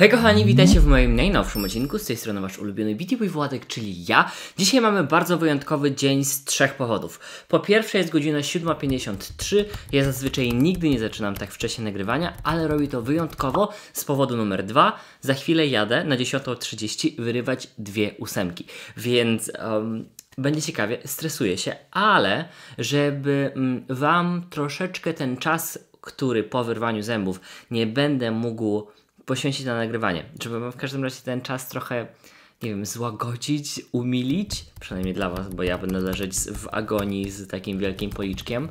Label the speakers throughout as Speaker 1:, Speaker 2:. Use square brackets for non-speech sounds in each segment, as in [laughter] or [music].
Speaker 1: Hej kochani, witajcie mhm. w moim najnowszym odcinku, z tej strony wasz ulubiony BTP Władek, czyli ja. Dzisiaj mamy bardzo wyjątkowy dzień z trzech powodów. Po pierwsze jest godzina 7.53, ja zazwyczaj nigdy nie zaczynam tak wcześnie nagrywania, ale robi to wyjątkowo z powodu numer dwa. Za chwilę jadę na 10.30 wyrywać dwie ósemki, więc... Um, będzie ciekawie, stresuję się, ale żeby mm, Wam troszeczkę ten czas, który po wyrwaniu zębów nie będę mógł poświęcić na nagrywanie. Żeby w każdym razie ten czas trochę, nie wiem, złagodzić, umilić, przynajmniej dla Was, bo ja będę leżeć w agonii z takim wielkim policzkiem,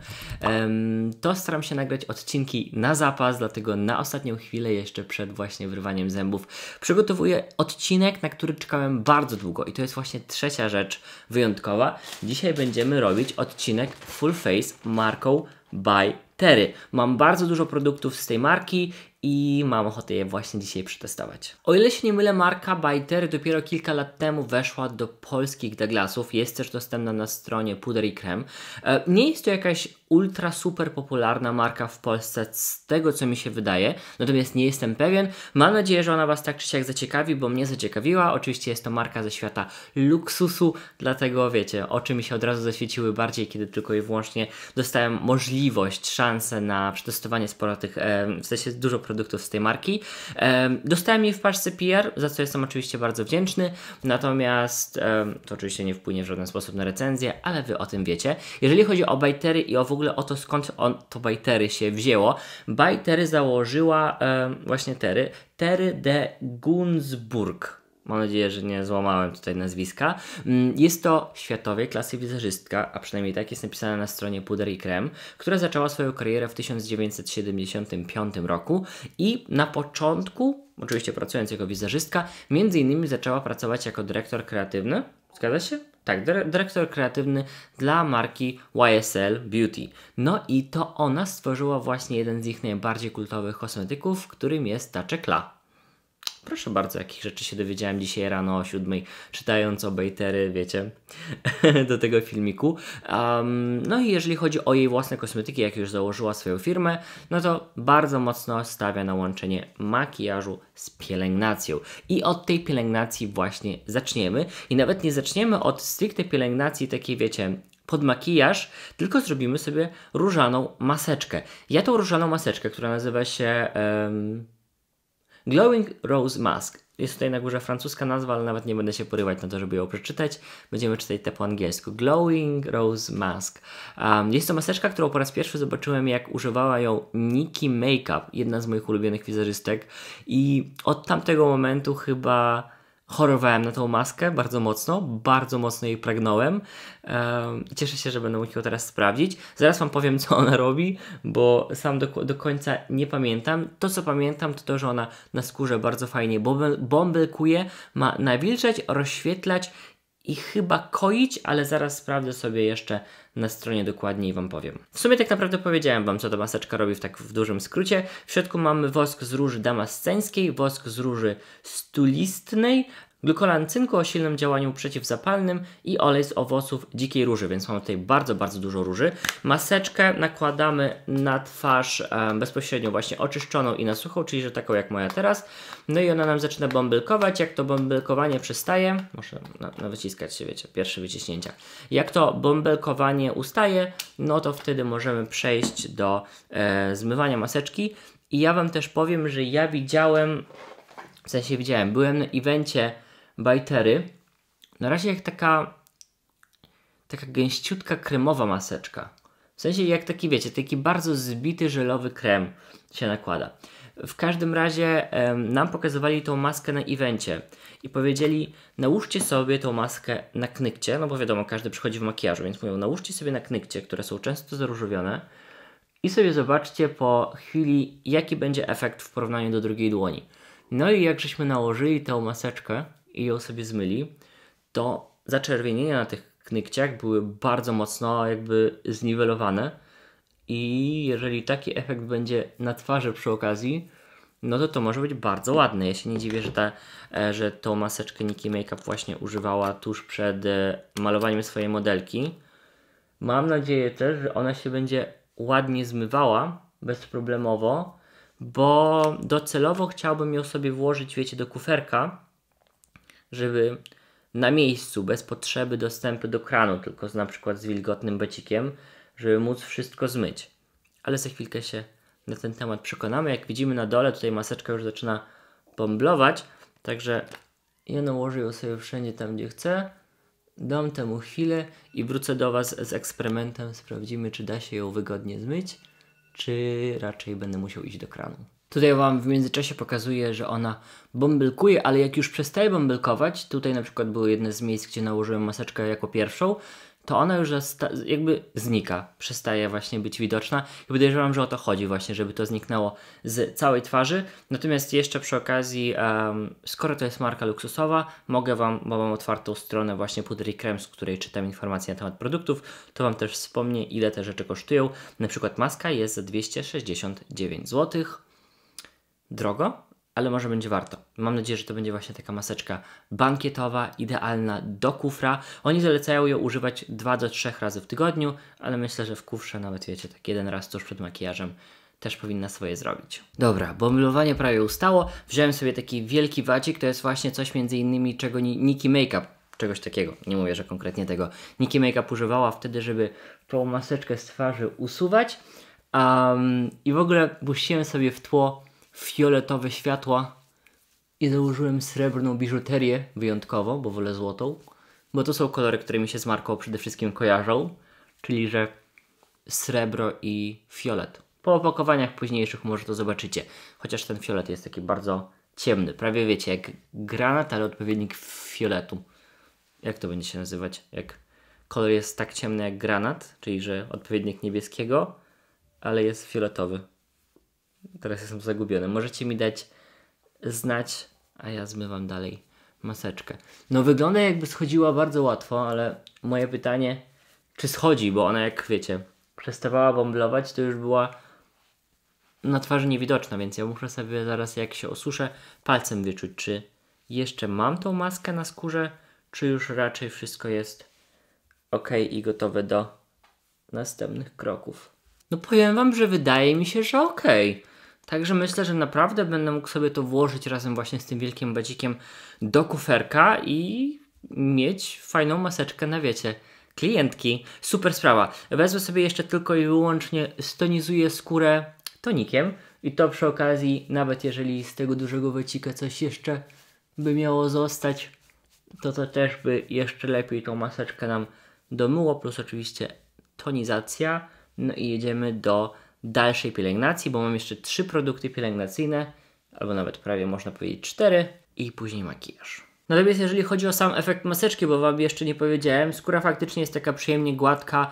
Speaker 1: to staram się nagrać odcinki na zapas, dlatego na ostatnią chwilę, jeszcze przed właśnie wyrwaniem zębów, przygotowuję odcinek, na który czekałem bardzo długo i to jest właśnie trzecia rzecz wyjątkowa. Dzisiaj będziemy robić odcinek Full Face marką by Terry. Mam bardzo dużo produktów z tej marki i mam ochotę je właśnie dzisiaj przetestować. O ile się nie mylę, marka Biter dopiero kilka lat temu weszła do polskich Douglasów, jest też dostępna na stronie Puder i Krem. E, nie jest to jakaś ultra super popularna marka w Polsce z tego co mi się wydaje, natomiast nie jestem pewien. Mam nadzieję, że ona Was tak czy siak zaciekawi, bo mnie zaciekawiła. Oczywiście jest to marka ze świata luksusu, dlatego wiecie, oczy mi się od razu zaświeciły bardziej, kiedy tylko i wyłącznie dostałem możliwość, szansę na przetestowanie sporo tych, e, w sensie dużo produktów z tej marki. Dostałem je w paczce PR, za co jestem oczywiście bardzo wdzięczny, natomiast to oczywiście nie wpłynie w żaden sposób na recenzję, ale Wy o tym wiecie. Jeżeli chodzi o bajtery i o w ogóle o to, skąd on, to bajtery się wzięło, bajtery założyła właśnie Tery, Tery de Gunsburg Mam nadzieję, że nie złamałem tutaj nazwiska. Mm, jest to światowej klasy wizerzystka, a przynajmniej tak jest napisane na stronie Puder i Krem, która zaczęła swoją karierę w 1975 roku i na początku, oczywiście pracując jako wizerzystka, między innymi zaczęła pracować jako dyrektor kreatywny. Zgadza się? Tak, dyrektor kreatywny dla marki YSL Beauty. No i to ona stworzyła właśnie jeden z ich najbardziej kultowych kosmetyków, którym jest ta czekla. Proszę bardzo, jakich rzeczy się dowiedziałem dzisiaj rano o siódmej, czytając obejtery, wiecie, [laughs] do tego filmiku. Um, no i jeżeli chodzi o jej własne kosmetyki, jak już założyła swoją firmę, no to bardzo mocno stawia na łączenie makijażu z pielęgnacją. I od tej pielęgnacji właśnie zaczniemy. I nawet nie zaczniemy od stricte pielęgnacji takiej, wiecie, pod makijaż, tylko zrobimy sobie różaną maseczkę. Ja tą różaną maseczkę, która nazywa się... Um Glowing Rose Mask. Jest tutaj na górze francuska nazwa, ale nawet nie będę się porywać na to, żeby ją przeczytać. Będziemy czytać te po angielsku. Glowing Rose Mask. Um, jest to maseczka, którą po raz pierwszy zobaczyłem, jak używała ją Nikki Makeup, jedna z moich ulubionych wizerzystek. I od tamtego momentu chyba chorowałem na tą maskę bardzo mocno, bardzo mocno jej pragnąłem. Cieszę się, że będę mógł ją teraz sprawdzić. Zaraz Wam powiem, co ona robi, bo sam do, do końca nie pamiętam. To, co pamiętam, to to, że ona na skórze bardzo fajnie bąbelkuje, ma nawilżać, rozświetlać i chyba koić, ale zaraz sprawdzę sobie jeszcze na stronie dokładniej Wam powiem. W sumie tak naprawdę powiedziałem Wam, co ta maseczka robi w tak w dużym skrócie. W środku mamy wosk z róży damasceńskiej, wosk z róży stulistnej, Glukolan cynku o silnym działaniu przeciwzapalnym i olej z owoców dzikiej róży, więc mamy tutaj bardzo, bardzo dużo róży. Maseczkę nakładamy na twarz e, bezpośrednio właśnie oczyszczoną i na suchą, czyli że taką jak moja teraz. No i ona nam zaczyna bąbelkować. Jak to bąbelkowanie przestaje, muszę wyciskać się, wiecie, pierwsze wyciśnięcia. Jak to bąbelkowanie ustaje, no to wtedy możemy przejść do e, zmywania maseczki. I ja Wam też powiem, że ja widziałem, w sensie widziałem, byłem na evencie bajtery. Na razie jak taka, taka gęściutka kremowa maseczka. W sensie jak taki, wiecie, taki bardzo zbity żelowy krem się nakłada. W każdym razie em, nam pokazywali tą maskę na evencie i powiedzieli, nałóżcie sobie tą maskę na knykcie, no bo wiadomo, każdy przychodzi w makijażu, więc mówią, nałóżcie sobie na knykcie, które są często zaróżowione i sobie zobaczcie po chwili, jaki będzie efekt w porównaniu do drugiej dłoni. No i jak żeśmy nałożyli tę maseczkę, i ją sobie zmyli, to zaczerwienienia na tych knykciach były bardzo mocno jakby zniwelowane i jeżeli taki efekt będzie na twarzy przy okazji, no to to może być bardzo ładne. Ja się nie dziwię, że, ta, e, że tą maseczkę Nikki Makeup właśnie używała tuż przed e, malowaniem swojej modelki. Mam nadzieję też, że ona się będzie ładnie zmywała bezproblemowo, bo docelowo chciałbym ją sobie włożyć, wiecie, do kuferka, żeby na miejscu, bez potrzeby dostępu do kranu, tylko z, na przykład z wilgotnym becikiem, żeby móc wszystko zmyć. Ale za chwilkę się na ten temat przekonamy. Jak widzimy na dole, tutaj maseczka już zaczyna pomblować, także ja nałożę ją sobie wszędzie tam, gdzie chcę. Dam temu chwilę i wrócę do Was z eksperymentem. Sprawdzimy, czy da się ją wygodnie zmyć, czy raczej będę musiał iść do kranu. Tutaj Wam w międzyczasie pokazuje, że ona bąbelkuje, ale jak już przestaje bąbelkować, tutaj na przykład było jedne z miejsc, gdzie nałożyłem maseczkę jako pierwszą, to ona już jakby znika, przestaje właśnie być widoczna i podejrzewam, że o to chodzi właśnie, żeby to zniknęło z całej twarzy. Natomiast jeszcze przy okazji, um, skoro to jest marka luksusowa, mogę Wam, bo mam otwartą stronę właśnie pudry krem, z której czytam informacje na temat produktów, to Wam też wspomnę ile te rzeczy kosztują. Na przykład maska jest za 269 złotych drogo, ale może będzie warto. Mam nadzieję, że to będzie właśnie taka maseczka bankietowa, idealna do kufra. Oni zalecają ją używać 2 do 3 razy w tygodniu, ale myślę, że w kufrze nawet wiecie, tak jeden raz tuż przed makijażem też powinna swoje zrobić. Dobra, bo mylowanie prawie ustało. Wziąłem sobie taki wielki wacik, to jest właśnie coś między innymi czego Niki Makeup czegoś takiego. Nie mówię, że konkretnie tego Niki Makeup używała wtedy, żeby tą maseczkę z twarzy usuwać. Um, I w ogóle puściłem sobie w tło fioletowe światła i założyłem srebrną biżuterię wyjątkowo, bo wolę złotą, bo to są kolory, które mi się z marką przede wszystkim kojarzą, czyli że srebro i fiolet. Po opakowaniach późniejszych może to zobaczycie, chociaż ten fiolet jest taki bardzo ciemny, prawie wiecie, jak granat, ale odpowiednik fioletu. Jak to będzie się nazywać? Jak kolor jest tak ciemny jak granat, czyli że odpowiednik niebieskiego, ale jest fioletowy. Teraz jestem zagubiony. Możecie mi dać znać, a ja zmywam dalej maseczkę. No wygląda jakby schodziła bardzo łatwo, ale moje pytanie, czy schodzi, bo ona jak wiecie, przestawała bąblować, to już była na twarzy niewidoczna, więc ja muszę sobie zaraz jak się osuszę palcem wyczuć, czy jeszcze mam tą maskę na skórze, czy już raczej wszystko jest ok i gotowe do następnych kroków. No powiem wam, że wydaje mi się, że okej. Okay. Także myślę, że naprawdę będę mógł sobie to włożyć razem właśnie z tym wielkim badzikiem do kuferka i mieć fajną maseczkę na wiecie. Klientki, super sprawa. Wezmę sobie jeszcze tylko i wyłącznie stonizuję skórę tonikiem i to przy okazji, nawet jeżeli z tego dużego wycika coś jeszcze by miało zostać, to to też by jeszcze lepiej tą maseczkę nam domyło, plus oczywiście tonizacja. No i jedziemy do dalszej pielęgnacji, bo mam jeszcze trzy produkty pielęgnacyjne, albo nawet prawie można powiedzieć cztery, i później makijaż. Natomiast jeżeli chodzi o sam efekt maseczki, bo Wam jeszcze nie powiedziałem, skóra faktycznie jest taka przyjemnie gładka,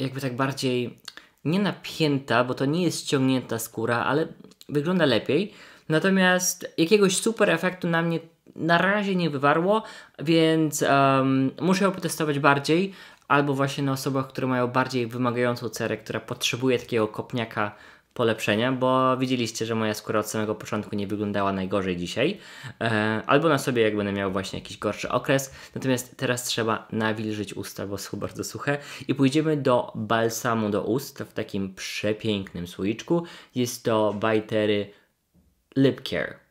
Speaker 1: jakby tak bardziej nie napięta, bo to nie jest ściągnięta skóra, ale wygląda lepiej. Natomiast jakiegoś super efektu na mnie na razie nie wywarło, więc um, muszę ją potestować bardziej albo właśnie na osobach, które mają bardziej wymagającą cerę, która potrzebuje takiego kopniaka polepszenia, bo widzieliście, że moja skóra od samego początku nie wyglądała najgorzej dzisiaj, e, albo na sobie, jak będę miał właśnie jakiś gorszy okres. Natomiast teraz trzeba nawilżyć usta, bo są bardzo suche. I pójdziemy do balsamu do ust w takim przepięknym słoiczku. Jest to Bajtery Lip Care.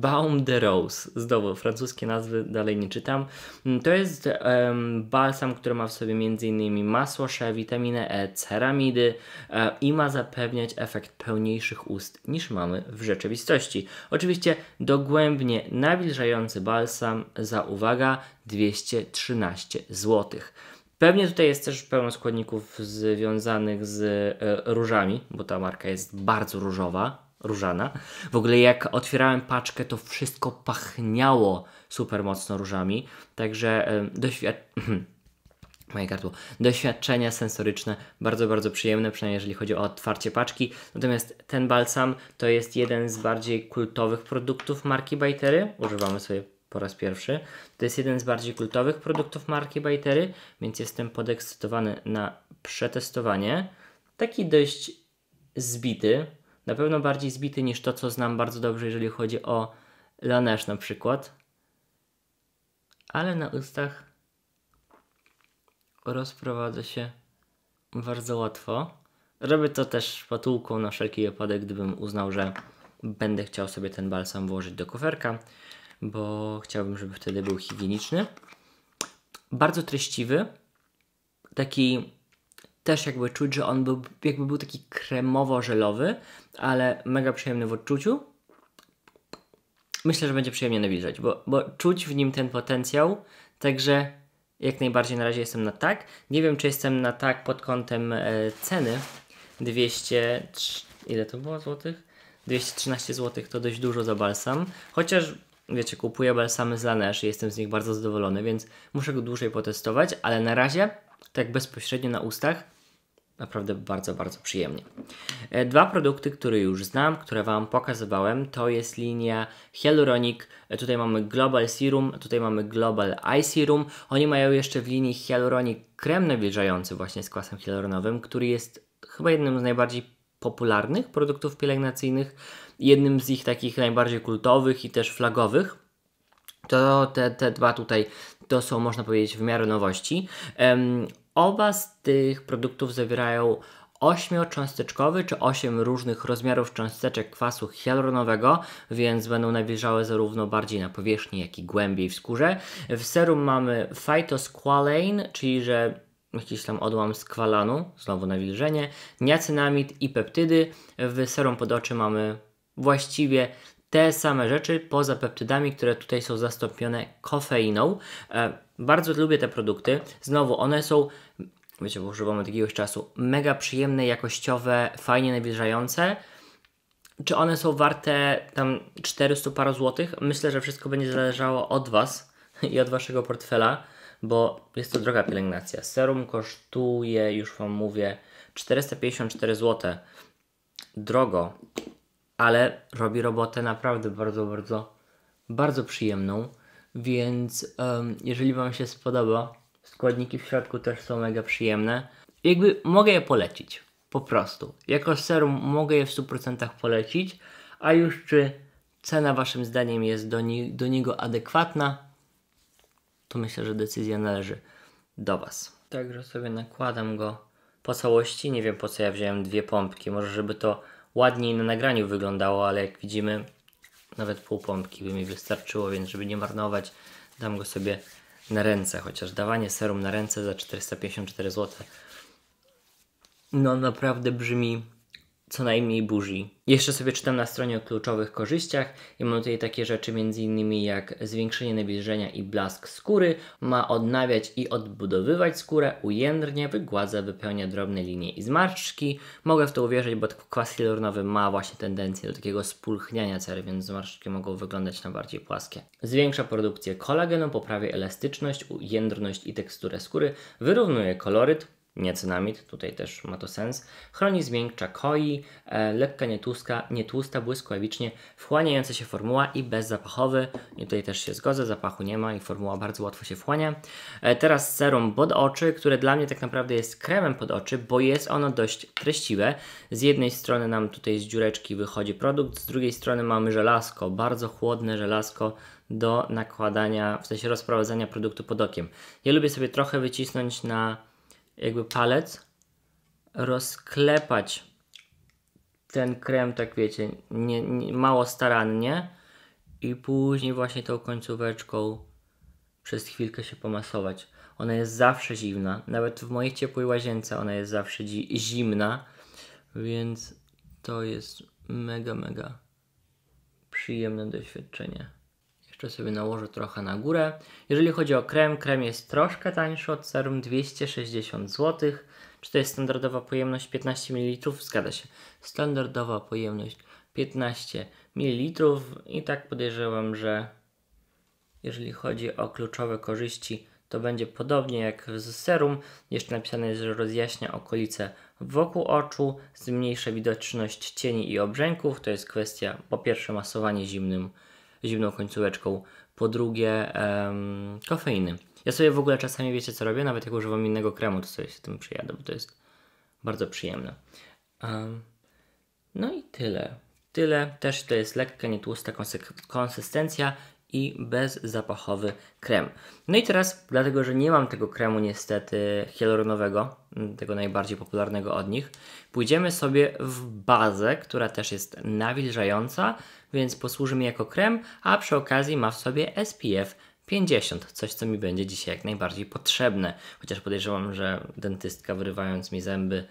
Speaker 1: Baum de Rose, znowu francuskie nazwy, dalej nie czytam. Mm, to jest um, balsam, który ma w sobie m.in. sze, witaminę E, ceramidy um, i ma zapewniać efekt pełniejszych ust niż mamy w rzeczywistości. Oczywiście dogłębnie nawilżający balsam za, uwaga, 213 zł. Pewnie tutaj jest też pełno składników związanych z e, różami, bo ta marka jest bardzo różowa, różana. W ogóle jak otwierałem paczkę, to wszystko pachniało super mocno różami. Także doświadczenie. [clears throat] Moje gardło. Doświadczenia sensoryczne bardzo, bardzo przyjemne, przynajmniej jeżeli chodzi o otwarcie paczki. Natomiast ten balsam to jest jeden z bardziej kultowych produktów marki Bajtery. Używamy sobie po raz pierwszy. To jest jeden z bardziej kultowych produktów marki Bajtery, więc jestem podekscytowany na przetestowanie. Taki dość zbity, na pewno bardziej zbity niż to, co znam bardzo dobrze, jeżeli chodzi o Lanesz na przykład. Ale na ustach rozprowadza się bardzo łatwo. Robię to też szpatułką na wszelki wypadek, gdybym uznał, że będę chciał sobie ten balsam włożyć do koferka, bo chciałbym, żeby wtedy był higieniczny. Bardzo treściwy, taki też jakby czuć, że on był, jakby był taki kremowo-żelowy, ale mega przyjemny w odczuciu. Myślę, że będzie przyjemnie nawilżać, bo, bo czuć w nim ten potencjał, także jak najbardziej na razie jestem na tak. Nie wiem, czy jestem na tak pod kątem e, ceny. 200... ile to było złotych? 213 zł to dość dużo za balsam, chociaż wiecie, kupuję balsamy z Lanesh i jestem z nich bardzo zadowolony, więc muszę go dłużej potestować, ale na razie tak bezpośrednio na ustach naprawdę bardzo, bardzo przyjemnie. E, dwa produkty, które już znam, które Wam pokazywałem, to jest linia Hyaluronic, e, tutaj mamy Global Serum, tutaj mamy Global Eye Serum. Oni mają jeszcze w linii Hyaluronic krem nawilżający właśnie z kwasem hyaluronowym, który jest chyba jednym z najbardziej popularnych produktów pielęgnacyjnych, jednym z ich takich najbardziej kultowych i też flagowych. To te, te dwa tutaj to są, można powiedzieć, w miarę nowości. Um, Oba z tych produktów zawierają ośmiocząsteczkowy, czy osiem różnych rozmiarów cząsteczek kwasu hialuronowego, więc będą nawilżały zarówno bardziej na powierzchni, jak i głębiej w skórze. W serum mamy phytosqualane, czyli że jakiś tam odłam skwalanu, znowu nawilżenie, niacinamid i peptydy. W serum pod oczy mamy właściwie te same rzeczy poza peptydami, które tutaj są zastąpione kofeiną. E, bardzo lubię te produkty. Znowu, one są wiecie, używam od jakiegoś czasu, mega przyjemne, jakościowe, fajnie nawilżające. Czy one są warte tam 400 paru złotych? Myślę, że wszystko będzie zależało od Was i od Waszego portfela, bo jest to droga pielęgnacja. Serum kosztuje, już Wam mówię, 454 zł. Drogo, ale robi robotę naprawdę bardzo, bardzo, bardzo przyjemną. Więc um, jeżeli Wam się spodoba, składniki w środku też są mega przyjemne. Jakby mogę je polecić, po prostu. Jako serum mogę je w 100% polecić, a już czy cena waszym zdaniem jest do, do niego adekwatna, to myślę, że decyzja należy do was. Także sobie nakładam go po całości. Nie wiem po co ja wziąłem dwie pompki. Może żeby to ładniej na nagraniu wyglądało, ale jak widzimy nawet pół pompki by mi wystarczyło, więc żeby nie marnować dam go sobie na ręce, chociaż dawanie serum na ręce za 454 zł no naprawdę brzmi co najmniej burzi. Jeszcze sobie czytam na stronie o kluczowych korzyściach i mam tutaj takie rzeczy m.in. jak zwiększenie nawilżenia i blask skóry, ma odnawiać i odbudowywać skórę, ujędrnie, wygładza, wypełnia drobne linie i zmarszczki. Mogę w to uwierzyć, bo kwas hialuronowy ma właśnie tendencję do takiego spulchniania cery, więc zmarszczki mogą wyglądać na bardziej płaskie. Zwiększa produkcję kolagenu, poprawia elastyczność, ujędrność i teksturę skóry, wyrównuje koloryt, niacinamid, tutaj też ma to sens, chroni zmiękcza koi, e, lekka nietłusta, nietłusta, błyskawicznie wchłaniająca się formuła i bezzapachowy. I tutaj też się zgodzę, zapachu nie ma i formuła bardzo łatwo się wchłania. E, teraz serum pod oczy, które dla mnie tak naprawdę jest kremem pod oczy, bo jest ono dość treściwe. Z jednej strony nam tutaj z dziureczki wychodzi produkt, z drugiej strony mamy żelazko, bardzo chłodne żelazko, do nakładania, w sensie rozprowadzania produktu pod okiem. Ja lubię sobie trochę wycisnąć na jakby palec, rozklepać ten krem, tak wiecie, nie, nie, mało starannie i później właśnie tą końcóweczką przez chwilkę się pomasować. Ona jest zawsze zimna, nawet w mojej ciepłej łazience ona jest zawsze zimna, więc to jest mega, mega przyjemne doświadczenie. Jeszcze sobie nałożę trochę na górę. Jeżeli chodzi o krem, krem jest troszkę tańszy od serum, 260 zł. Czy to jest standardowa pojemność 15 ml? Zgadza się. Standardowa pojemność 15 ml i tak podejrzewam, że jeżeli chodzi o kluczowe korzyści, to będzie podobnie jak z serum. Jeszcze napisane jest, że rozjaśnia okolice wokół oczu, zmniejsza widoczność cieni i obrzęków. To jest kwestia po pierwsze masowanie zimnym zimną końcóweczką. Po drugie, um, kofeiny. Ja sobie w ogóle czasami wiecie co robię, nawet jak używam innego kremu, to sobie się tym przyjadę, bo to jest bardzo przyjemne. Um, no i tyle. Tyle. Też to jest lekka, nietłusta konsystencja i bezzapachowy krem. No i teraz, dlatego że nie mam tego kremu niestety hialuronowego, mm, tego najbardziej popularnego od nich, pójdziemy sobie w bazę, która też jest nawilżająca, więc posłuży mi jako krem, a przy okazji ma w sobie SPF 50, coś co mi będzie dzisiaj jak najbardziej potrzebne. Chociaż podejrzewam, że dentystka wyrywając mi zęby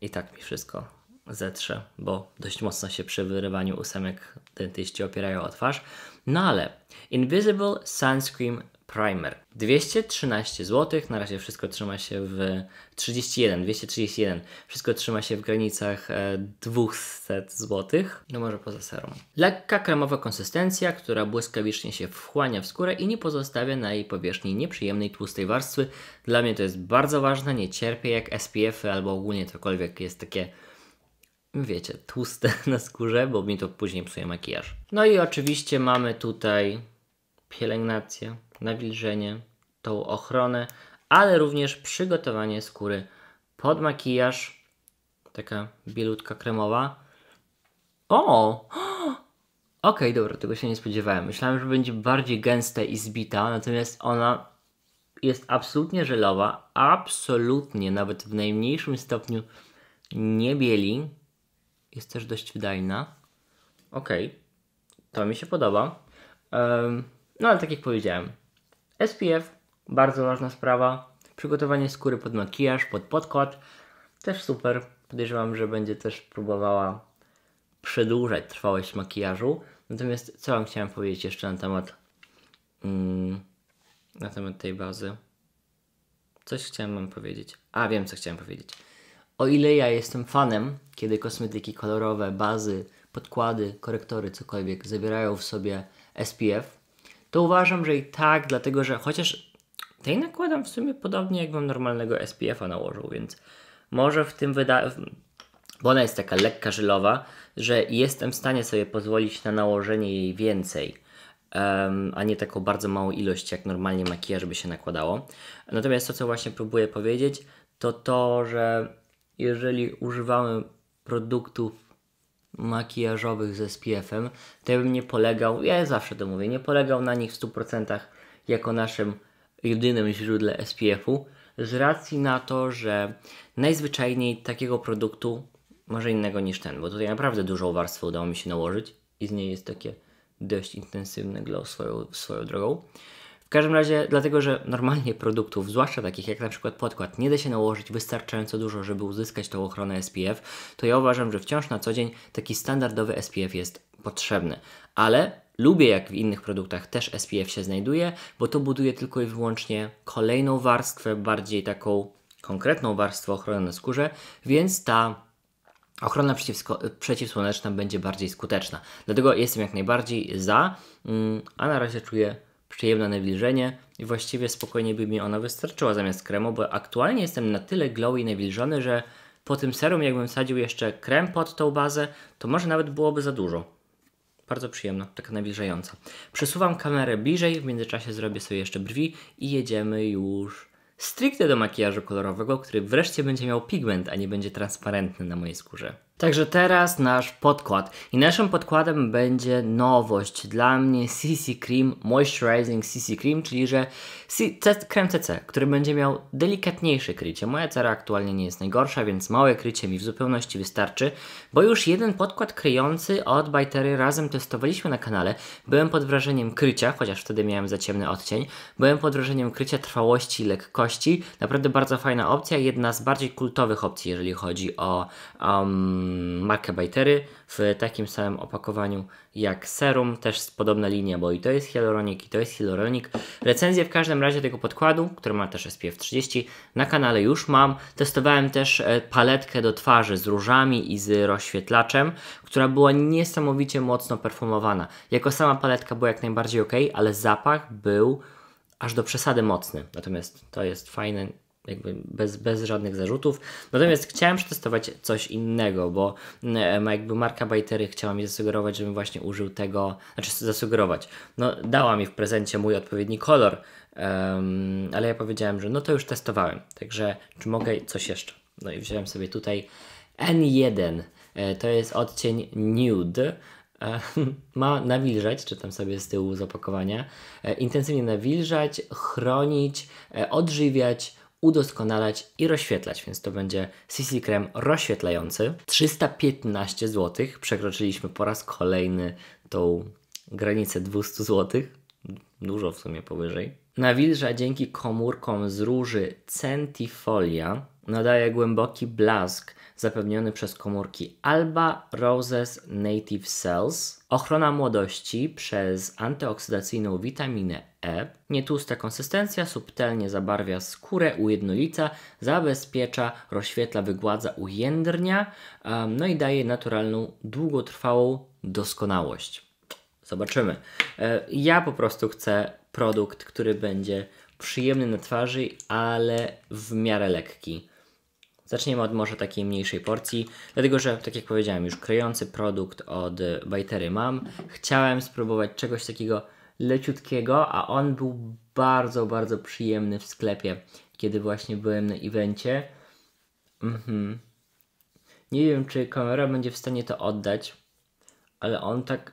Speaker 1: i tak mi wszystko zetrze, bo dość mocno się przy wyrywaniu ósemek dentyści opierają o twarz. No ale Invisible Sunscreen Primer. 213 zł, na razie wszystko trzyma się w 31, 231. Wszystko trzyma się w granicach 200 e, zł, no może poza serą. Lekka kremowa konsystencja, która błyskawicznie się wchłania w skórę i nie pozostawia na jej powierzchni nieprzyjemnej tłustej warstwy. Dla mnie to jest bardzo ważne, nie cierpię jak SPF -y, albo ogólnie cokolwiek jest takie wiecie, tłuste [laughs] na skórze, bo mi to później psuje makijaż. No i oczywiście mamy tutaj pielęgnację, nawilżenie, tą ochronę, ale również przygotowanie skóry pod makijaż. Taka bielutka kremowa. O! [gasps] Okej, okay, dobra, tego się nie spodziewałem. Myślałem, że będzie bardziej gęsta i zbita, natomiast ona jest absolutnie żelowa, absolutnie, nawet w najmniejszym stopniu nie bieli. Jest też dość wydajna. Okej, okay. to mi się podoba. Um, no ale tak jak powiedziałem, SPF bardzo ważna sprawa. Przygotowanie skóry pod makijaż, pod podkład też super. Podejrzewam, że będzie też próbowała przedłużać trwałość makijażu. Natomiast co Wam chciałem powiedzieć jeszcze na temat mm, na temat tej bazy? Coś chciałem Wam powiedzieć. A, wiem co chciałem powiedzieć. O ile ja jestem fanem, kiedy kosmetyki kolorowe, bazy, podkłady, korektory, cokolwiek zawierają w sobie SPF, to uważam, że i tak, dlatego że chociaż tej nakładam w sumie podobnie, jakbym normalnego SPF-a nałożył, więc może w tym wyda... Bo ona jest taka lekka żylowa, że jestem w stanie sobie pozwolić na nałożenie jej więcej, um, a nie taką bardzo małą ilość, jak normalnie makijaż by się nakładało. Natomiast to, co właśnie próbuję powiedzieć, to to, że jeżeli używamy produktów makijażowych ze SPF-em, to ja bym nie polegał, ja zawsze to mówię, nie polegał na nich w 100% jako naszym jedynym źródle SPF-u, z racji na to, że najzwyczajniej takiego produktu, może innego niż ten, bo tutaj naprawdę dużą warstwę udało mi się nałożyć i z niej jest takie dość intensywny glow swoją, swoją drogą każdym razie, dlatego że normalnie produktów, zwłaszcza takich jak na przykład podkład, nie da się nałożyć wystarczająco dużo, żeby uzyskać tą ochronę SPF, to ja uważam, że wciąż na co dzień taki standardowy SPF jest potrzebny. Ale lubię, jak w innych produktach też SPF się znajduje, bo to buduje tylko i wyłącznie kolejną warstwę, bardziej taką konkretną warstwę ochrony na skórze, więc ta ochrona przeciwsłoneczna będzie bardziej skuteczna. Dlatego jestem jak najbardziej za, mm, a na razie czuję przyjemne nawilżenie i właściwie spokojnie by mi ona wystarczyła zamiast kremu, bo aktualnie jestem na tyle glowy i nawilżony, że po tym serum jakbym sadził jeszcze krem pod tą bazę, to może nawet byłoby za dużo. Bardzo przyjemna, taka nawilżająca. Przesuwam kamerę bliżej, w międzyczasie zrobię sobie jeszcze brwi i jedziemy już stricte do makijażu kolorowego, który wreszcie będzie miał pigment, a nie będzie transparentny na mojej skórze. Także teraz nasz podkład. I naszym podkładem będzie nowość dla mnie CC Cream Moisturizing CC Cream, czyli że krem CC, który będzie miał delikatniejsze krycie. Moja cera aktualnie nie jest najgorsza, więc małe krycie mi w zupełności wystarczy, bo już jeden podkład kryjący od Bytery razem testowaliśmy na kanale. Byłem pod wrażeniem krycia, chociaż wtedy miałem za ciemny odcień. Byłem pod wrażeniem krycia trwałości i lekkości. Naprawdę bardzo fajna opcja, jedna z bardziej kultowych opcji, jeżeli chodzi o... Um, markę Bajtery w takim samym opakowaniu jak serum, też podobna linia, bo i to jest hialuronik, i to jest hialuronik. Recenzję w każdym razie tego podkładu, który ma też SPF 30, na kanale już mam. Testowałem też e, paletkę do twarzy z różami i z rozświetlaczem, która była niesamowicie mocno perfumowana. Jako sama paletka była jak najbardziej ok, ale zapach był aż do przesady mocny. Natomiast to jest fajne, jakby bez, bez żadnych zarzutów. Natomiast chciałem przetestować coś innego, bo jakby marka Bajtery chciała mi zasugerować, żebym właśnie użył tego, znaczy zasugerować. No, dała mi w prezencie mój odpowiedni kolor, um, ale ja powiedziałem, że no to już testowałem, także czy mogę coś jeszcze? No i wziąłem sobie tutaj N1, e, to jest odcień nude, e, [laughs] ma nawilżać, czytam sobie z tyłu z opakowania, e, intensywnie nawilżać, chronić, odżywiać, udoskonalać i rozświetlać, więc to będzie CC krem rozświetlający. 315 zł, przekroczyliśmy po raz kolejny tą granicę 200 zł, dużo w sumie powyżej. Nawilża dzięki komórkom z róży centifolia nadaje głęboki blask zapewniony przez komórki Alba Roses Native Cells, ochrona młodości przez antyoksydacyjną witaminę E, nietłusta konsystencja subtelnie zabarwia skórę ujednolica zabezpiecza, rozświetla, wygładza, ujędrnia, no i daje naturalną, długotrwałą doskonałość. Zobaczymy. E, ja po prostu chcę produkt, który będzie przyjemny na twarzy, ale w miarę lekki. Zaczniemy od może takiej mniejszej porcji, dlatego że, tak jak powiedziałem, już kryjący produkt od Bajtery mam. Chciałem spróbować czegoś takiego leciutkiego, a on był bardzo, bardzo przyjemny w sklepie, kiedy właśnie byłem na evencie. Mhm. Nie wiem, czy kamera będzie w stanie to oddać, ale on tak.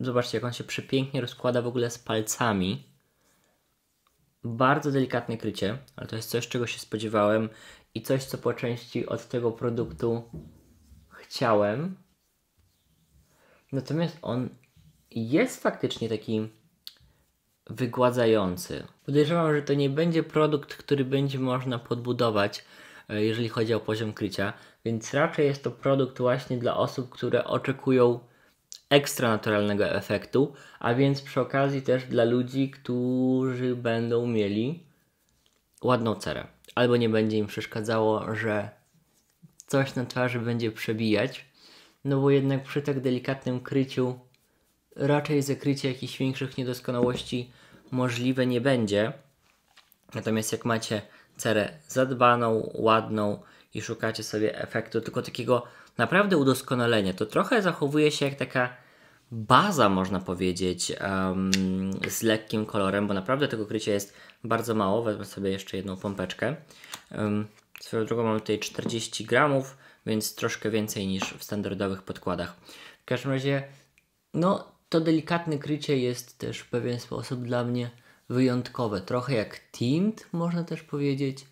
Speaker 1: Zobaczcie, jak on się przepięknie rozkłada w ogóle z palcami bardzo delikatne krycie, ale to jest coś, czego się spodziewałem i coś, co po części od tego produktu chciałem. Natomiast on jest faktycznie taki wygładzający. Podejrzewam, że to nie będzie produkt, który będzie można podbudować, e, jeżeli chodzi o poziom krycia, więc raczej jest to produkt właśnie dla osób, które oczekują ekstranaturalnego efektu, a więc przy okazji też dla ludzi, którzy będą mieli ładną cerę. Albo nie będzie im przeszkadzało, że coś na twarzy będzie przebijać, no bo jednak przy tak delikatnym kryciu raczej zakrycie jakichś większych niedoskonałości możliwe nie będzie. Natomiast jak macie cerę zadbaną, ładną i szukacie sobie efektu tylko takiego naprawdę udoskonalenia, to trochę zachowuje się jak taka baza, można powiedzieć, z lekkim kolorem, bo naprawdę tego krycia jest bardzo mało. Wezmę sobie jeszcze jedną pompeczkę. Swoją drogą mam tutaj 40 gramów, więc troszkę więcej niż w standardowych podkładach. W każdym razie, no to delikatne krycie jest też w pewien sposób dla mnie wyjątkowe. Trochę jak tint, można też powiedzieć.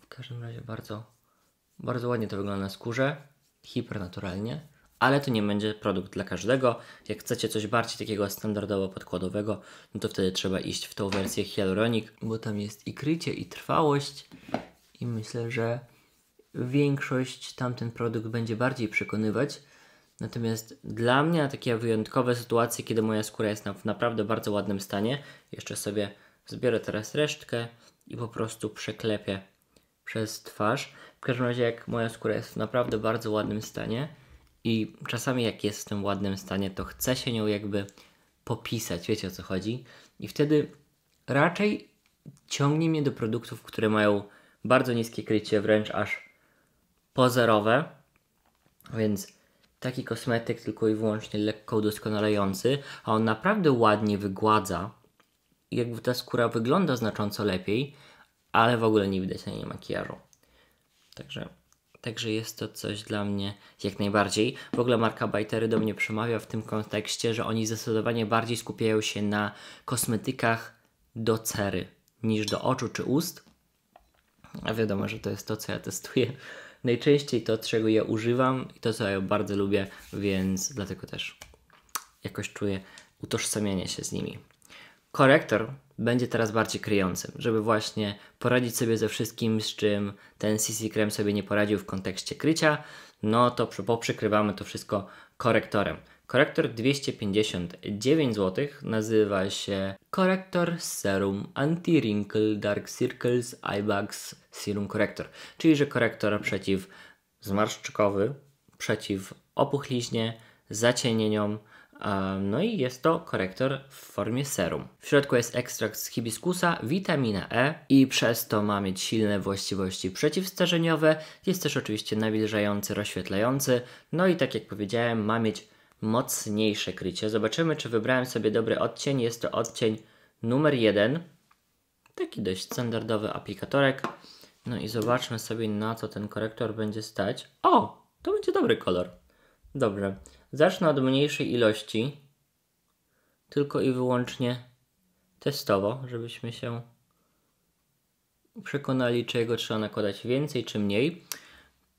Speaker 1: W każdym razie bardzo, bardzo ładnie to wygląda na skórze, hipernaturalnie ale to nie będzie produkt dla każdego. Jak chcecie coś bardziej takiego standardowo-podkładowego, no to wtedy trzeba iść w tą wersję Hyaluronic, bo tam jest i krycie, i trwałość i myślę, że większość tamten produkt będzie bardziej przekonywać. Natomiast dla mnie takie wyjątkowe sytuacje, kiedy moja skóra jest w naprawdę bardzo ładnym stanie, jeszcze sobie zbiorę teraz resztkę i po prostu przeklepię przez twarz. W każdym razie, jak moja skóra jest w naprawdę bardzo ładnym stanie, i czasami jak jest w tym ładnym stanie, to chce się nią jakby popisać, wiecie o co chodzi. I wtedy raczej ciągnie mnie do produktów, które mają bardzo niskie krycie, wręcz aż pozerowe. Więc taki kosmetyk tylko i wyłącznie lekko udoskonalający, a on naprawdę ładnie wygładza. Jakby ta skóra wygląda znacząco lepiej, ale w ogóle nie widać na niej makijażu. Także Także jest to coś dla mnie jak najbardziej. W ogóle marka Bajtery do mnie przemawia w tym kontekście, że oni zdecydowanie bardziej skupiają się na kosmetykach do cery niż do oczu czy ust. A wiadomo, że to jest to, co ja testuję [laughs] najczęściej, to czego ja używam i to, co ja bardzo lubię, więc dlatego też jakoś czuję utożsamianie się z nimi. Korektor będzie teraz bardziej kryjącym, żeby właśnie poradzić sobie ze wszystkim, z czym ten CC krem sobie nie poradził w kontekście krycia, no to poprzykrywamy to wszystko korektorem. Korektor 259 zł nazywa się Korektor Serum Anti-Wrinkle Dark Circles Eyebags Serum Corrector, czyli że korektor przeciw zmarszczkowy, przeciw opuchliźnie, zacienieniom, no i jest to korektor w formie serum. W środku jest ekstrakt z hibiskusa, witamina E i przez to ma mieć silne właściwości przeciwstarzeniowe. Jest też oczywiście nawilżający, rozświetlający. No i tak jak powiedziałem, ma mieć mocniejsze krycie. Zobaczymy, czy wybrałem sobie dobry odcień. Jest to odcień numer 1. Taki dość standardowy aplikatorek. No i zobaczmy sobie, na co ten korektor będzie stać. O, to będzie dobry kolor. Dobrze. Zacznę od mniejszej ilości, tylko i wyłącznie testowo, żebyśmy się przekonali, czy jego trzeba nakładać więcej czy mniej.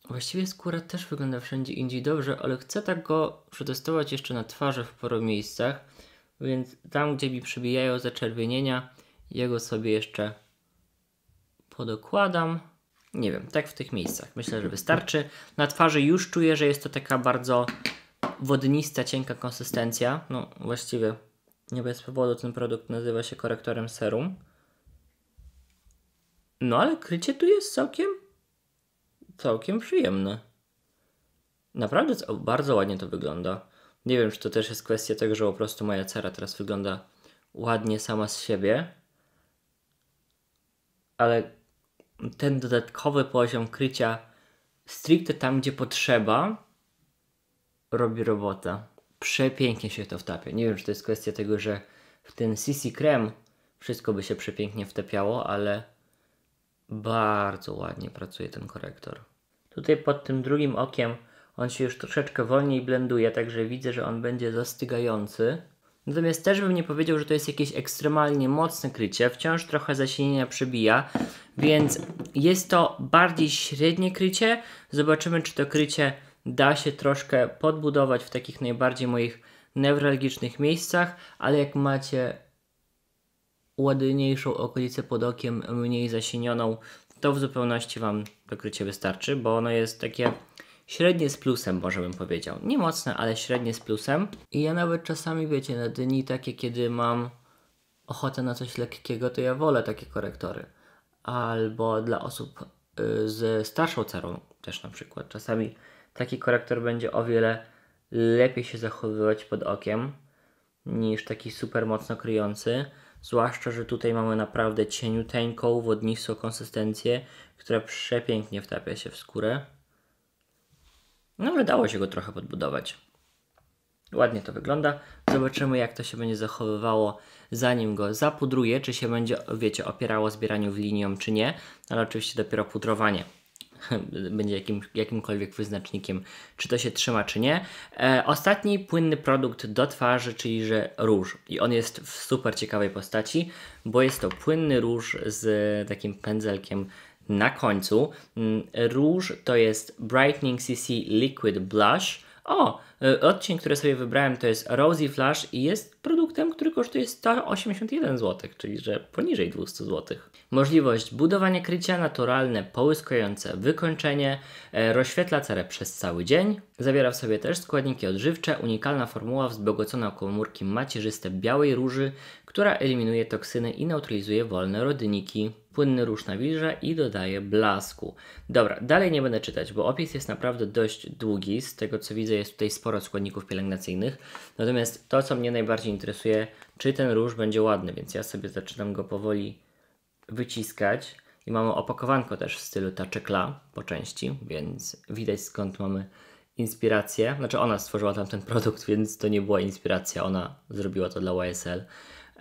Speaker 1: Właściwie skóra też wygląda wszędzie indziej dobrze, ale chcę tak go przetestować jeszcze na twarzy w paru miejscach, więc tam, gdzie mi przybijają zaczerwienienia, jego sobie jeszcze podokładam. Nie wiem, tak w tych miejscach. Myślę, że wystarczy. Na twarzy już czuję, że jest to taka bardzo wodnista, cienka konsystencja. No właściwie nie bez powodu ten produkt nazywa się korektorem serum. No ale krycie tu jest całkiem, całkiem przyjemne. Naprawdę bardzo ładnie to wygląda. Nie wiem, czy to też jest kwestia tego, że po prostu moja cera teraz wygląda ładnie sama z siebie. Ale ten dodatkowy poziom krycia stricte tam, gdzie potrzeba, robi robota. Przepięknie się to wtapia. Nie wiem, czy to jest kwestia tego, że w ten CC krem wszystko by się przepięknie wtapiało, ale bardzo ładnie pracuje ten korektor. Tutaj pod tym drugim okiem on się już troszeczkę wolniej blenduje, także widzę, że on będzie zastygający. Natomiast też bym nie powiedział, że to jest jakieś ekstremalnie mocne krycie, wciąż trochę zasilenia przebija, więc jest to bardziej średnie krycie. Zobaczymy, czy to krycie da się troszkę podbudować w takich najbardziej moich newralgicznych miejscach, ale jak macie ładniejszą okolicę pod okiem, mniej zasienioną, to w zupełności Wam pokrycie wystarczy, bo ono jest takie średnie z plusem, może bym powiedział. Nie mocne, ale średnie z plusem. I ja nawet czasami, wiecie, na dni takie, kiedy mam ochotę na coś lekkiego, to ja wolę takie korektory. Albo dla osób y, ze starszą cerą też na przykład. Czasami taki korektor będzie o wiele lepiej się zachowywać pod okiem niż taki super mocno kryjący. Zwłaszcza, że tutaj mamy naprawdę cieniuteńką, wodnistą konsystencję, która przepięknie wtapia się w skórę. No, ale dało się go trochę podbudować. Ładnie to wygląda. Zobaczymy, jak to się będzie zachowywało, zanim go zapudruję, czy się będzie, wiecie, opierało zbieraniu w linią, czy nie. No, ale oczywiście dopiero pudrowanie [laughs] będzie jakim, jakimkolwiek wyznacznikiem, czy to się trzyma, czy nie. E, ostatni płynny produkt do twarzy, czyli że róż. I on jest w super ciekawej postaci, bo jest to płynny róż z takim pędzelkiem na końcu. Mm, róż to jest Brightening CC Liquid Blush o, e, odcień, który sobie wybrałem to jest Rosy Flash i jest produktem, który kosztuje 181 zł, czyli że poniżej 200 zł. Możliwość budowania krycia naturalne, połyskujące wykończenie, e, rozświetla cerę przez cały dzień. Zawiera w sobie też składniki odżywcze, unikalna formuła wzbogacona komórki macierzyste białej róży, która eliminuje toksyny i neutralizuje wolne rodniki płynny róż nawilża i dodaje blasku. Dobra, dalej nie będę czytać, bo opis jest naprawdę dość długi. Z tego co widzę jest tutaj sporo składników pielęgnacyjnych. Natomiast to co mnie najbardziej interesuje, czy ten róż będzie ładny, więc ja sobie zaczynam go powoli wyciskać. I mamy opakowanko też w stylu ta czekla po części, więc widać skąd mamy inspirację. Znaczy ona stworzyła tam ten [laughs] produkt, więc to nie była inspiracja, ona zrobiła to dla YSL.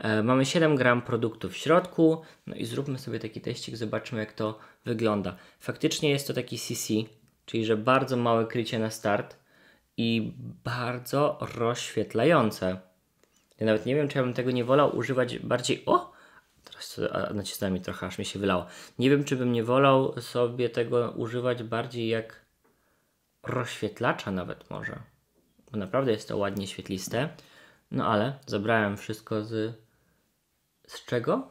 Speaker 1: E, mamy 7 gram produktu w środku, no i zróbmy sobie taki teścik, zobaczmy jak to wygląda. Faktycznie jest to taki CC, czyli że bardzo małe krycie na start i bardzo rozświetlające. Ja nawet nie wiem, czy ja bym tego nie wolał używać bardziej... O! Teraz nacisnąłem mi trochę, aż mi się wylało. Nie wiem, czy bym nie wolał sobie tego używać bardziej jak rozświetlacza nawet może. Bo naprawdę jest to ładnie świetliste. No ale zabrałem wszystko z z czego?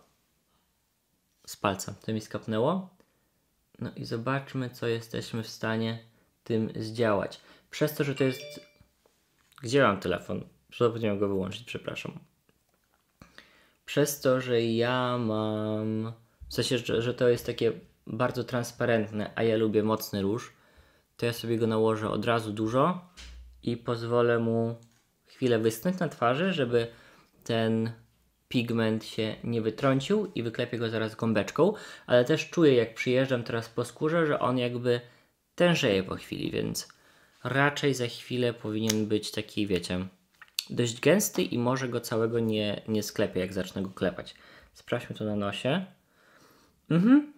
Speaker 1: Z palca. To mi skapnęło. No i zobaczmy, co jesteśmy w stanie tym zdziałać. Przez to, że to jest... Gdzie mam telefon? Zapomniałem go wyłączyć, przepraszam. Przez to, że ja mam... W sensie, że, że to jest takie bardzo transparentne, a ja lubię mocny róż, to ja sobie go nałożę od razu dużo i pozwolę mu chwilę wystąpić na twarzy, żeby ten pigment się nie wytrącił i wyklepię go zaraz gąbeczką, ale też czuję jak przyjeżdżam teraz po skórze, że on jakby tężeje po chwili, więc raczej za chwilę powinien być taki, wiecie, dość gęsty i może go całego nie, nie sklepię, jak zacznę go klepać. Sprawdźmy to na nosie. Mhm.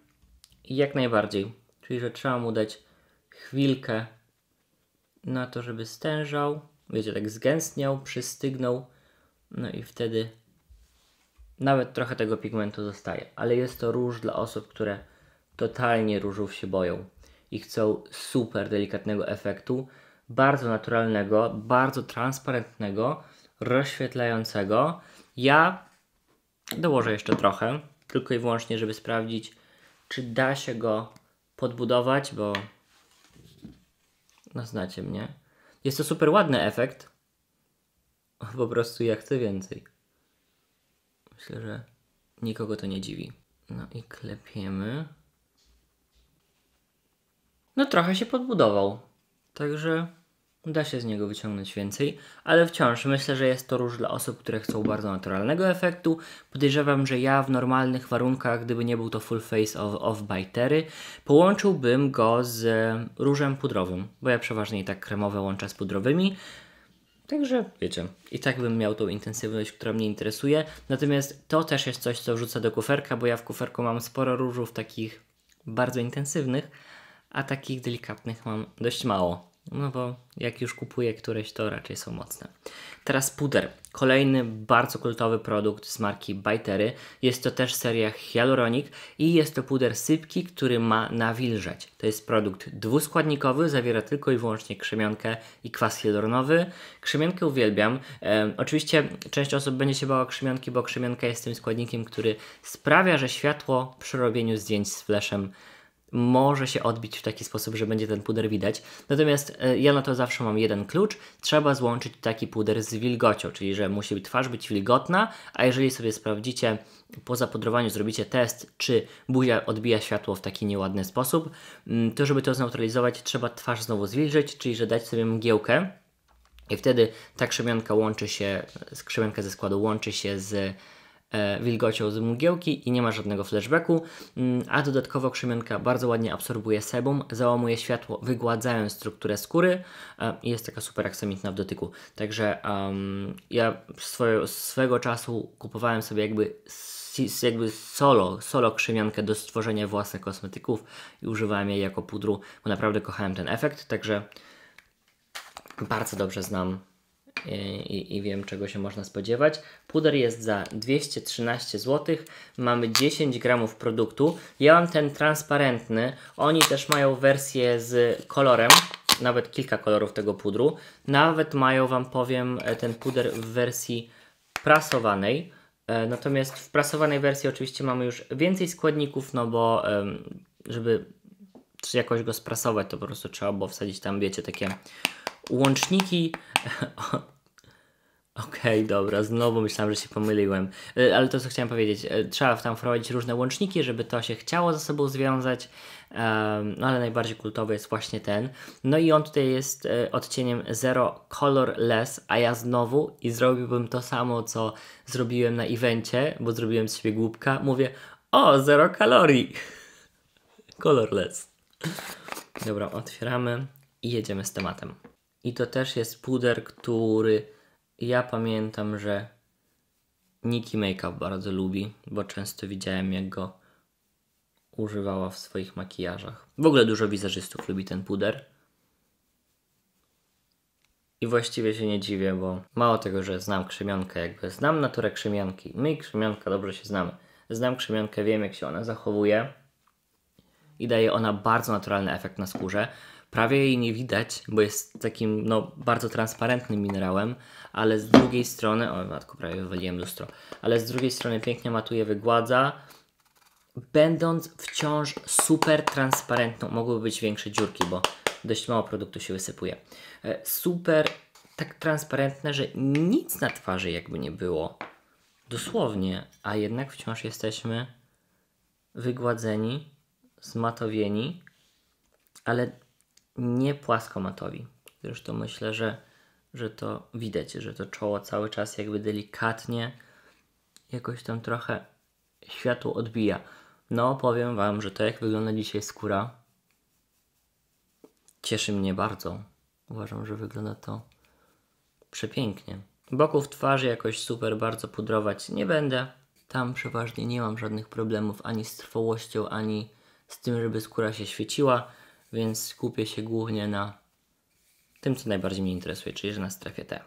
Speaker 1: I jak najbardziej. Czyli, że trzeba mu dać chwilkę na to, żeby stężał, wiecie, tak zgęstniał, przystygnął, no i wtedy nawet trochę tego pigmentu zostaje, ale jest to róż dla osób, które totalnie różów się boją i chcą super delikatnego efektu, bardzo naturalnego, bardzo transparentnego, rozświetlającego. Ja dołożę jeszcze trochę, tylko i wyłącznie, żeby sprawdzić, czy da się go podbudować, bo no znacie mnie. Jest to super ładny efekt. Po prostu ja chcę więcej. Myślę, że nikogo to nie dziwi. No i klepiemy. No trochę się podbudował. Także da się z niego wyciągnąć więcej, ale wciąż myślę, że jest to róż dla osób, które chcą bardzo naturalnego efektu. Podejrzewam, że ja w normalnych warunkach, gdyby nie był to full face of, of bitery, połączyłbym go z różem pudrowym, bo ja przeważnie i tak kremowe łączę z pudrowymi. Także wiecie, i tak bym miał tą intensywność, która mnie interesuje. Natomiast to też jest coś, co wrzucę do kuferka, bo ja w kuferku mam sporo różów takich bardzo intensywnych, a takich delikatnych mam dość mało. No bo jak już kupuję któreś, to raczej są mocne. Teraz puder. Kolejny bardzo kultowy produkt z marki Bajtery. Jest to też seria Hyaluronic i jest to puder sypki, który ma nawilżać. To jest produkt dwuskładnikowy, zawiera tylko i wyłącznie krzemionkę i kwas hyaluronowy. Krzemionkę uwielbiam. E, oczywiście część osób będzie się bała krzemionki, bo krzemionka jest tym składnikiem, który sprawia, że światło przy robieniu zdjęć z fleszem może się odbić w taki sposób, że będzie ten puder widać. Natomiast e, ja na to zawsze mam jeden klucz. Trzeba złączyć taki puder z wilgocią, czyli że musi twarz być wilgotna, a jeżeli sobie sprawdzicie po zapodrowaniu, zrobicie test, czy buzia odbija światło w taki nieładny sposób, mm, to żeby to zneutralizować, trzeba twarz znowu zwilżyć, czyli że dać sobie mgiełkę. I wtedy ta krzemionka łączy się, krzemionka ze składu łączy się z E, wilgocią z mgiełki i nie ma żadnego flashbacku, mm, a dodatkowo krzemionka bardzo ładnie absorbuje sebum, załamuje światło, wygładzając strukturę skóry e, i jest taka super aksamitna w dotyku. Także um, ja swoje, swego czasu kupowałem sobie jakby jakby solo, solo krzemiankę do stworzenia własnych kosmetyków i używałem jej jako pudru, bo naprawdę kochałem ten efekt, także bardzo dobrze znam i, i, wiem, czego się można spodziewać. Puder jest za 213 zł. Mamy 10 gramów produktu. Ja mam ten transparentny. Oni też mają wersję z kolorem. Nawet kilka kolorów tego pudru. Nawet mają, Wam powiem, e, ten puder w wersji prasowanej. E, natomiast w prasowanej wersji oczywiście mamy już więcej składników, no bo żeby jakoś go sprasować, to po prostu trzeba było wsadzić tam, wiecie, takie łączniki. [laughs] Okej, okay, dobra, znowu myślałem, że się pomyliłem. E, ale to, co chciałem powiedzieć, e, trzeba tam wprowadzić różne łączniki, żeby to się chciało ze sobą związać, no ale najbardziej kultowy jest właśnie ten. No i on tutaj jest e, odcieniem Zero colorless. a ja znowu i zrobiłbym to samo, co zrobiłem na evencie, bo zrobiłem z siebie głupka, mówię, o, zero kalorii! [laughs] Colorless. Dobra, otwieramy i jedziemy z tematem. I to też jest puder, który ja pamiętam, że Nikki Makeup bardzo lubi, bo często widziałem jak go używała w swoich makijażach. W ogóle dużo wizerzystów lubi ten puder. I właściwie się nie dziwię, bo mało tego, że znam krzemionkę, jakby znam naturę krzemionki. My i krzemionka dobrze się znamy. Znam krzemionkę, wiem jak się ona zachowuje i daje ona bardzo naturalny efekt na skórze. Prawie jej nie widać, bo jest takim no, bardzo transparentnym minerałem, ale z drugiej strony, o matku, prawie wywaliłem lustro, ale z drugiej strony pięknie matuje, wygładza, będąc wciąż super transparentną. Mogłyby być większe dziurki, bo dość mało produktu się wysypuje. E, super tak transparentne, że nic na twarzy jakby nie było. Dosłownie, a jednak wciąż jesteśmy wygładzeni, zmatowieni, ale nie płaskomatowi. Zresztą myślę, że, że to widać, że to czoło cały czas jakby delikatnie jakoś tam trochę światło odbija. No, powiem Wam, że to jak wygląda dzisiaj skóra cieszy mnie bardzo. Uważam, że wygląda to przepięknie. Boków twarzy jakoś super bardzo pudrować nie będę. Tam przeważnie nie mam żadnych problemów ani z trwałością, ani z tym, żeby skóra się świeciła więc skupię się głównie na tym, co najbardziej mnie interesuje, czyli że na strefie T.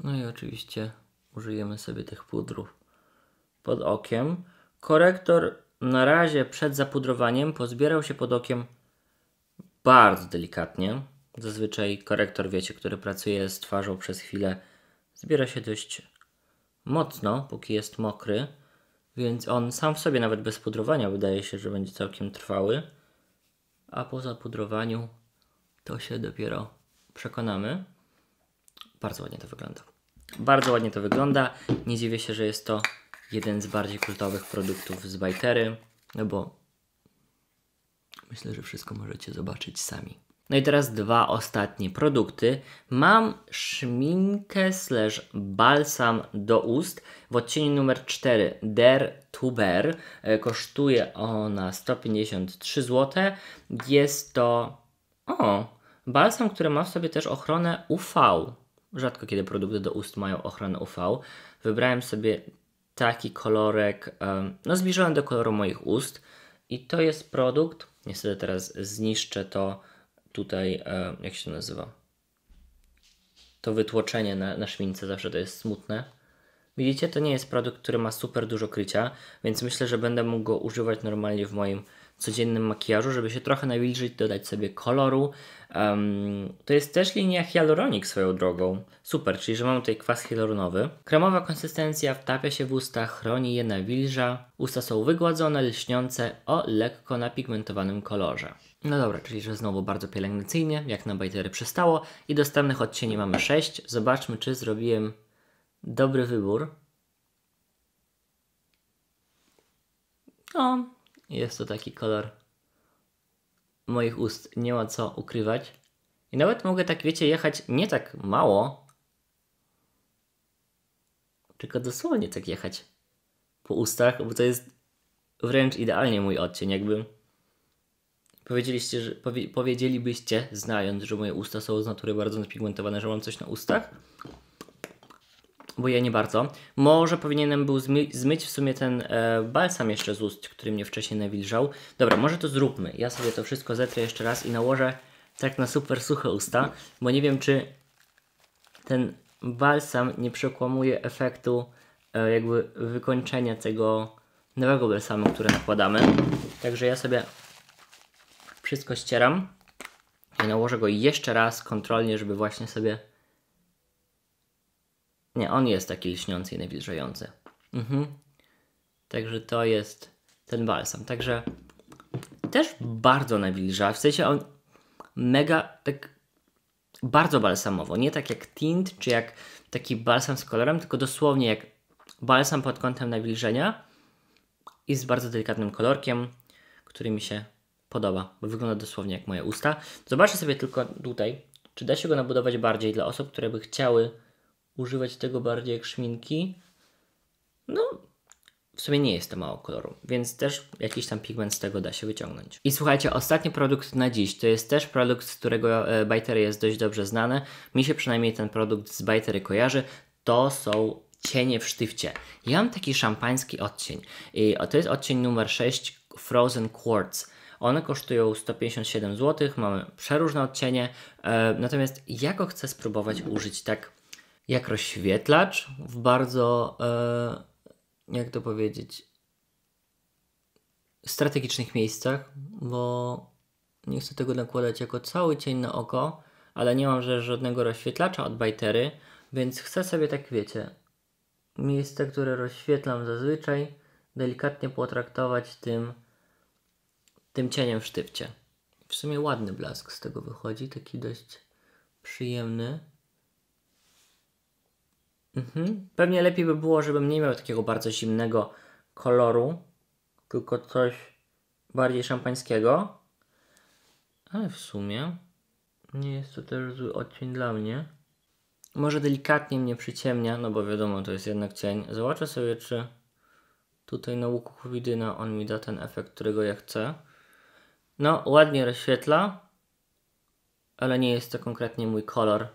Speaker 1: No i oczywiście użyjemy sobie tych pudrów pod okiem. Korektor na razie przed zapudrowaniem pozbierał się pod okiem bardzo delikatnie. Zazwyczaj korektor, wiecie, który pracuje z twarzą przez chwilę, zbiera się dość mocno, póki jest mokry, więc on sam w sobie nawet bez pudrowania wydaje się, że będzie całkiem trwały a po zapudrowaniu to się dopiero przekonamy. Bardzo ładnie to wygląda. Bardzo ładnie to wygląda. Nie dziwię się, że jest to jeden z bardziej kultowych produktów z Bajtery, no bo myślę, że wszystko możecie zobaczyć sami. No i teraz dwa ostatnie produkty. Mam szminkę slash balsam do ust w odcieniu numer 4 Der Tuber. E, kosztuje ona 153 zł. Jest to... O! Balsam, który ma w sobie też ochronę UV. Rzadko kiedy produkty do ust mają ochronę UV. Wybrałem sobie taki kolorek, no zbliżony do koloru moich ust. I to jest produkt, niestety teraz zniszczę to tutaj, e, jak się to nazywa? To wytłoczenie na, na szmince zawsze to jest smutne. Widzicie, to nie jest produkt, który ma super dużo krycia, więc myślę, że będę mógł go używać normalnie w moim codziennym makijażu, żeby się trochę nawilżyć, dodać sobie koloru. Um, to jest też linia hialuronik swoją drogą. Super, czyli że mamy tutaj kwas hialuronowy. Kremowa konsystencja wtapia się w usta, chroni je, nawilża. Usta są wygładzone, lśniące o lekko napigmentowanym kolorze. No dobra, czyli że znowu bardzo pielęgnacyjnie, jak na bajtery przystało. I dostępnych odcieni mamy 6. Zobaczmy, czy zrobiłem dobry wybór. O, jest to taki kolor moich ust, nie ma co ukrywać. I nawet mogę tak, wiecie, jechać nie tak mało, tylko dosłownie tak jechać po ustach, bo to jest wręcz idealnie mój odcień. Jakby powiedzieliście, że, powie, powiedzielibyście, znając, że moje usta są z natury bardzo napigmentowane, że mam coś na ustach, bo ja nie bardzo. Może powinienem był zmy zmyć w sumie ten e, balsam jeszcze z ust, który mnie wcześniej nawilżał. Dobra, może to zróbmy. Ja sobie to wszystko zetrę jeszcze raz i nałożę tak na super suche usta, bo nie wiem, czy ten balsam nie przekłamuje efektu e, jakby wykończenia tego nowego balsamu, który nakładamy. Także ja sobie wszystko ścieram i nałożę go jeszcze raz kontrolnie, żeby właśnie sobie nie, on jest taki lśniący i nawilżający. Mhm. Także to jest ten balsam. Także też bardzo nawilża. W sensie on mega tak bardzo balsamowo. Nie tak jak tint, czy jak taki balsam z kolorem, tylko dosłownie jak balsam pod kątem nawilżenia i z bardzo delikatnym kolorkiem, który mi się podoba, bo wygląda dosłownie jak moje usta. Zobaczę sobie tylko tutaj, czy da się go nabudować bardziej dla osób, które by chciały używać tego bardziej jak szminki. No, w sumie nie jest to mało koloru, więc też jakiś tam pigment z tego da się wyciągnąć. I słuchajcie, ostatni produkt na dziś to jest też produkt, z którego e, Bajtery jest dość dobrze znane. Mi się przynajmniej ten produkt z Bajtery kojarzy. To są cienie w sztywcie. Ja mam taki szampański odcień. I to jest odcień numer 6 Frozen Quartz. One kosztują 157 zł, mamy przeróżne odcienie, e, natomiast ja go chcę spróbować użyć tak jak rozświetlacz w bardzo, e, jak to powiedzieć, strategicznych miejscach, bo nie chcę tego nakładać jako cały cień na oko, ale nie mam żadnego rozświetlacza od bajtery, więc chcę sobie tak, wiecie, miejsce, które rozświetlam zazwyczaj, delikatnie potraktować tym, tym cieniem w sztywcie. W sumie ładny blask z tego wychodzi, taki dość przyjemny. Mhm. Pewnie lepiej by było, żebym nie miał takiego bardzo zimnego koloru, tylko coś bardziej szampańskiego. Ale w sumie nie jest to też zły odcień dla mnie. Może delikatnie mnie przyciemnia, no bo wiadomo, to jest jednak cień. Zobaczę sobie, czy tutaj na łuku widyna on mi da ten efekt, którego ja chcę. No, ładnie rozświetla, ale nie jest to konkretnie mój kolor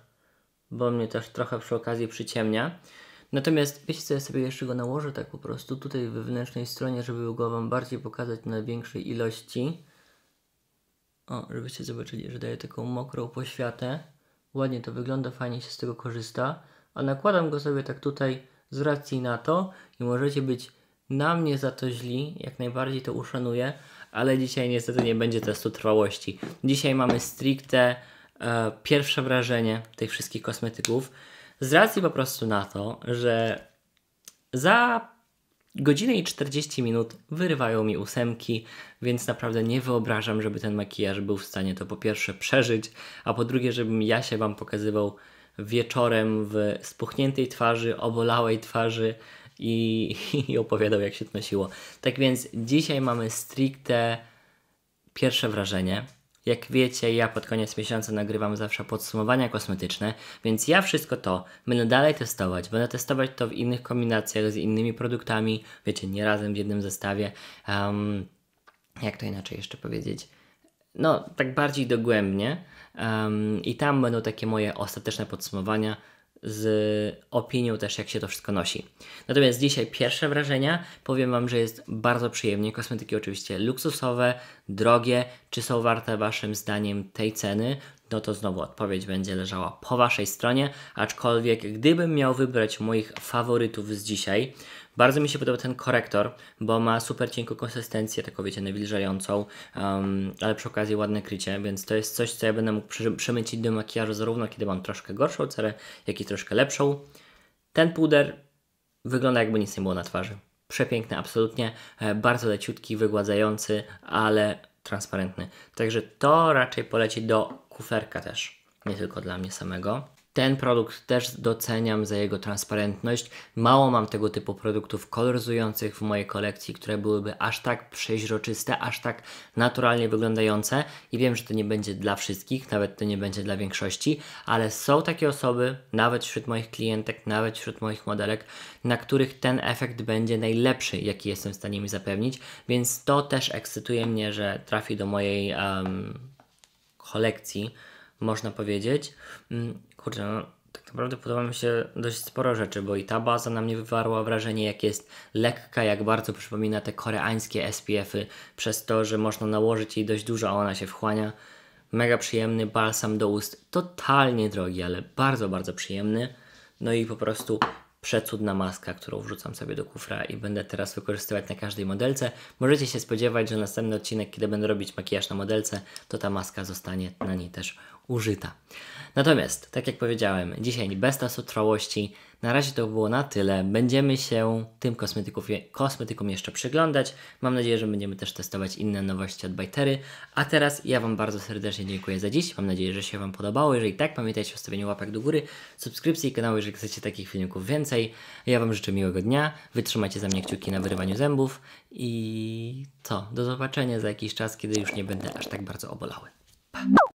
Speaker 1: bo mnie też trochę przy okazji przyciemnia. Natomiast wiecie co, ja sobie jeszcze go nałożę tak po prostu tutaj w wewnętrznej stronie, żeby go Wam bardziej pokazać na większej ilości. O, żebyście zobaczyli, że daje taką mokrą poświatę. Ładnie to wygląda, fajnie się z tego korzysta. A nakładam go sobie tak tutaj z racji na to i możecie być na mnie za to źli, jak najbardziej to uszanuję, ale dzisiaj niestety nie będzie testu trwałości. Dzisiaj mamy stricte E, pierwsze wrażenie tych wszystkich kosmetyków, z racji po prostu na to, że za godzinę i 40 minut wyrywają mi ósemki, więc naprawdę nie wyobrażam, żeby ten makijaż był w stanie to po pierwsze przeżyć, a po drugie, żebym ja się Wam pokazywał wieczorem w spuchniętej twarzy, obolałej twarzy i, [laughs] i opowiadał, jak się to nosiło. Tak więc dzisiaj mamy stricte pierwsze wrażenie, jak wiecie, ja pod koniec miesiąca nagrywam zawsze podsumowania kosmetyczne, więc ja wszystko to będę dalej testować. Będę testować to w innych kombinacjach z innymi produktami, wiecie, nie razem w jednym zestawie. Um, jak to inaczej jeszcze powiedzieć? No, tak bardziej dogłębnie. Um, I tam będą takie moje ostateczne podsumowania z opinią też, jak się to wszystko nosi. Natomiast dzisiaj pierwsze wrażenia, powiem Wam, że jest bardzo przyjemnie. Kosmetyki oczywiście luksusowe, drogie. Czy są warte Waszym zdaniem tej ceny? No to znowu odpowiedź będzie leżała po Waszej stronie, aczkolwiek gdybym miał wybrać moich faworytów z dzisiaj, bardzo mi się podoba ten korektor, bo ma super cienką konsystencję, taką wiecie, nawilżającą, um, ale przy okazji ładne krycie, więc to jest coś, co ja będę mógł przemycić do makijażu zarówno kiedy mam troszkę gorszą cerę, jak i troszkę lepszą. Ten puder wygląda jakby nic nie było na twarzy. Przepiękny absolutnie, e, bardzo leciutki, wygładzający, ale transparentny. Także to raczej poleci do kuferka też, nie tylko dla mnie samego. Ten produkt też doceniam za jego transparentność. Mało mam tego typu produktów koloryzujących w mojej kolekcji, które byłyby aż tak przeźroczyste, aż tak naturalnie wyglądające i wiem, że to nie będzie dla wszystkich, nawet to nie będzie dla większości, ale są takie osoby, nawet wśród moich klientek, nawet wśród moich modelek, na których ten efekt będzie najlepszy, jaki jestem w stanie mi zapewnić, więc to też ekscytuje mnie, że trafi do mojej um, kolekcji, można powiedzieć. Mm, Kurde, no, tak naprawdę podoba mi się dość sporo rzeczy, bo i ta baza na mnie wywarła wrażenie, jak jest lekka, jak bardzo przypomina te koreańskie SPF-y, przez to, że można nałożyć jej dość dużo, a ona się wchłania. Mega przyjemny balsam do ust, totalnie drogi, ale bardzo, bardzo przyjemny. No i po prostu przecudna maska, którą wrzucam sobie do kufra i będę teraz wykorzystywać na każdej modelce. Możecie się spodziewać, że następny odcinek, kiedy będę robić makijaż na modelce, to ta maska zostanie na niej też użyta. Natomiast, tak jak powiedziałem, dzisiaj bez czasu trwałości. Na razie to było na tyle. Będziemy się tym kosmetykom jeszcze przyglądać. Mam nadzieję, że będziemy też testować inne nowości od Bajtery. A teraz ja Wam bardzo serdecznie dziękuję za dziś. Mam nadzieję, że się Wam podobało. Jeżeli tak, pamiętajcie o stawieniu łapek do góry, subskrypcji kanału, jeżeli chcecie takich filmików więcej. Ja Wam życzę miłego dnia. Wytrzymajcie za mnie kciuki na wyrywaniu zębów. I co? Do zobaczenia za jakiś czas, kiedy już nie będę aż tak bardzo obolały. Pa!